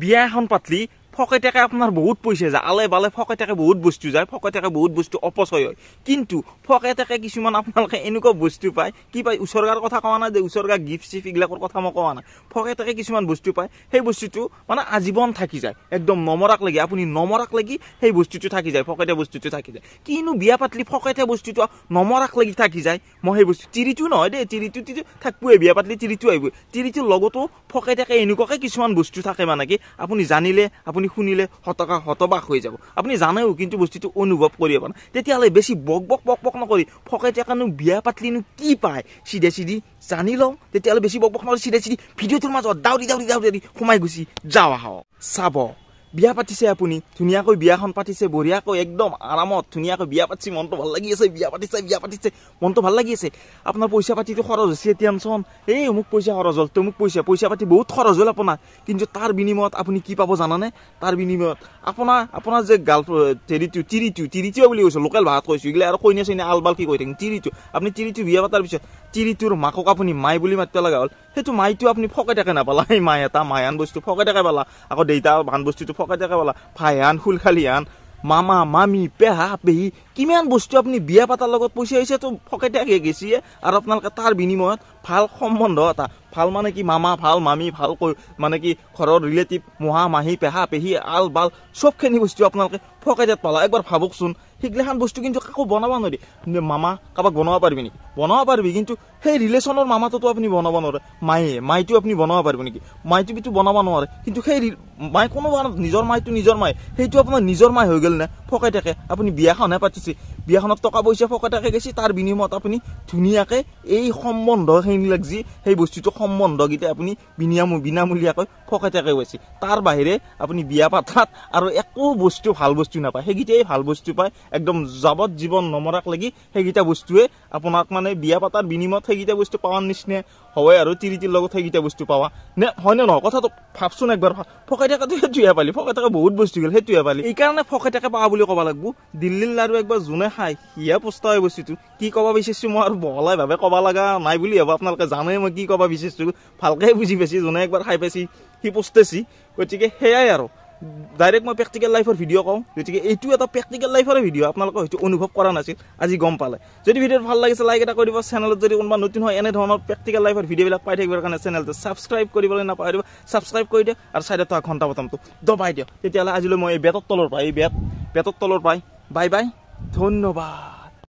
বিয়া এখন পাতলি ফকেটাকে আপোনাৰ বহুত পইচা যায় আলে বালে ফকেটাকে বহুত বস্তু যায় ফকেটাকে বহুত বস্তু অপচয় হয় কিন্তু ফকেটাকে কিছুমান আপোনালোকে এনেকুৱা বস্তু পায় কি পায় উচৰ্গাৰ কথা কোৱা নাই যে উচৰ্গা গিফ্ট চিফ্ট এইবিলাকৰ কথা মই কোৱা নাই ফকেটাকে কিছুমান বস্তু পায় সেই বস্তুটো মানে আজীৱন থাকি যায় একদম নমৰাক লাগি আপুনি নমৰাক লাগি সেই বস্তুটো থাকি যায় ফকেটে বস্তুটো থাকি যায় কিনো বিয়া পাতলি ফকেটে বস্তুটো নমৰাক লাগি থাকি যায় মই সেই বস্তু তিৰিটো নহয় দেই তিৰিটো তিৰিটো থাকবোৱে বিয়া পাতলি তিৰিটো আহিবই তিৰিটোৰ লগতো ফকেটাকে এনেকুৱাকে কিছুমান বস্তু থাকে মানে কি আপুনি জানিলে আপুনি আপুনি শুনিলে হতকা হতবাস হৈ যাব আপুনি জানেও কিন্তু বস্তুটো অনুভৱ কৰিব পাৰে তেতিয়াহ'লে বেছি বক বক বক বক নকৰি ফকেতে কানো বিয়া পাতিলিনো কি পায় চিধে চিধি জানি লওঁ তেতিয়াহ'লে বেছি বক বক নকৰি চিধে চিধি ভিডিঅ'টোৰ মাজত দাউৰি দাউৰি দাউৰি সোমাই গুচি যাওঁ আহক চাব বিয়া পাতিছে আপুনি ধুনীয়াকৈ বিয়াখন পাতিছে বঢ়িয়াকৈ একদম আৰামত ধুনীয়াকৈ বিয়া পাতিছে মনটো ভাল লাগি আছে বিয়া পাতিছে বিয়া পাতিছে মনটো ভাল লাগি আছে আপোনাৰ পইচা পাতিটো খৰচ হৈছে এতিয়া চন এই মোক পইচা খৰচ হ'ল তোমোক পইচা পইচা পাতি বহুত খৰচ হ'ল আপোনাৰ কিন্তু তাৰ বিনিময়ত আপুনি কি পাব জানানে তাৰ বিনিময়ত আপোনাৰ আপোনাৰ যে গাৰ্ল হেৰিটো তিৰিটো তিৰিটো বুলি কৈছোঁ লোকেল ভাত কৈছোঁ এইগিলা আৰু কইনা চইনা আলবাল কি কৈ থাকিম তিৰিটো আপুনি তিৰিটো বিয়া পতাৰ পিছত তিৰিটোৰ মাকক আপুনি মাই বুলি মাতিব লগা হ'ল সেইটো মাইটো আপুনি ফকেটাকে নাপালা সেই মায়ে এটা আন বস্তু ফকেটাকে পালা আকৌ দেউতা ভান বস্তুটো ফকেটাকে পালা ভাইহান খুলখালি আন মামা মামী পেহা পেহী কিমান বস্তু আপুনি বিয়া পাতাৰ লগত পইচা আহিছে ত' ফকেটাকে গেছিয়ে আৰু আপোনালোকে তাৰ বিনিময়ত ভাল সম্বন্ধ এটা ভাল মানে কি মামা ভাল মামী ভাল মানে কি ঘৰৰ ৰিলেটিভ মহা মাহী পেহা পেহী আল বাল চবখিনি বস্তু আপোনালোকে ফকাইজাত পালা একবাৰ ভাবকচোন সেইগিলাখান বস্তু কিন্তু কাকো বনাব নোৱাৰি মামা কাৰোবাক বনাব পাৰিবি নেকি বনাব পাৰিবি কিন্তু সেই ৰিলেশ্যনৰ মামাটোতো আপুনি বনাব নোৱাৰে মায়ে মাইটো আপুনি বনাব পাৰিব নেকি মাইটোবিতো বনাব নোৱাৰে কিন্তু সেই মাই কোনো নিজৰ মাইটো নিজৰ মাই সেইটো আপোনাৰ নিজৰ মাই হৈ গ'ল নে ফকাই থাকে আপুনি বিয়াখনহে পাতিছে বিয়াখনত টকা পইচা ফকাই থাকে গৈছে তাৰ বিনিময়ত আপুনি ধুনীয়াকৈ এই সম্বন্ধ কথাখিনিবিলাক যি সেই বস্তুটো সম্বন্ধকেইটা আপুনি বিনিয়াম বিনামূলীয়াকৈ ফকেটাকৈ পাইছে তাৰ বাহিৰে আপুনি বিয়া পাতাত আৰু একো বস্তু ভাল বস্তু নাপায় সেইকেইটাই ভাল বস্তু পায় একদম যাৱত জীৱন নমৰাক লাগি সেইকেইটা বস্তুৱে আপোনাক মানে বিয়া পাতাৰ বিনিময়ত সেইকেইটা বস্তু পোৱাৰ নিচিনা হয় আৰু তিৰিটিৰ লগত সেইকেইটা বস্তু পাৱা নে হয়নে নহয় কথাটো ভাবচোন একবাৰ ফকেটাকাটো সেইটোহে পালি ফকেটাকে বহুত বস্তু গ'ল সেইটোহে পালি এইকাৰণে ফকেটাকে পাবা বুলি ক'ব লাগিব দিল্লীৰ লাৰু একবাৰ যোনে খাই সিয়ে পস্তা হয় বস্তুটো কি ক'ব বিচাৰিছো মই আৰু বহলাই বহলাইভাৱে ক'ব লগা নাই বুলি ভাবোঁ আপোনালোকে জানেই মই কি ক'ব বিচাৰিছো ভালকৈহে বুজি পাইছোঁ যোনে একবাৰ খাই পাইছি সি পস্তাইছি গতিকে সেয়াই আৰু ডাইৰেক্ট মই প্ৰেক্টিকেল লাইফৰ ভিডিঅ' কওঁ গতিকে এইটো এটা প্ৰেক্টিকেল লাইফৰে ভিডিঅ' আপোনালোকৰ হয়তো অনুভৱ কৰা নাছিল আজি গম পালে যদি ভিডিঅ'টো ভাল লাগিছে লাইক এটা কৰি দিব চেনেলত যদি কোনোবা নতুন হয় এনেধৰণৰ প্ৰেক্টিকেল লাইফৰ ভিডিঅ'বিলাক পাই থাকিবৰ কাৰণে চেনেলটো ছাবস্ক্ৰাইব কৰিবলৈ নাপাহৰিব ছাবস্ক্ৰাইব কৰি দিয়ক আৰু চাইডত থকা ঘণ্টা বটমটো দবাই দিয়ক তেতিয়াহ'লে আজিলৈ মই এই বেটৰ তলৰ পৰা এই বেট বেটৰ তলৰ পৰাই বাই বাই ধন্যবাদ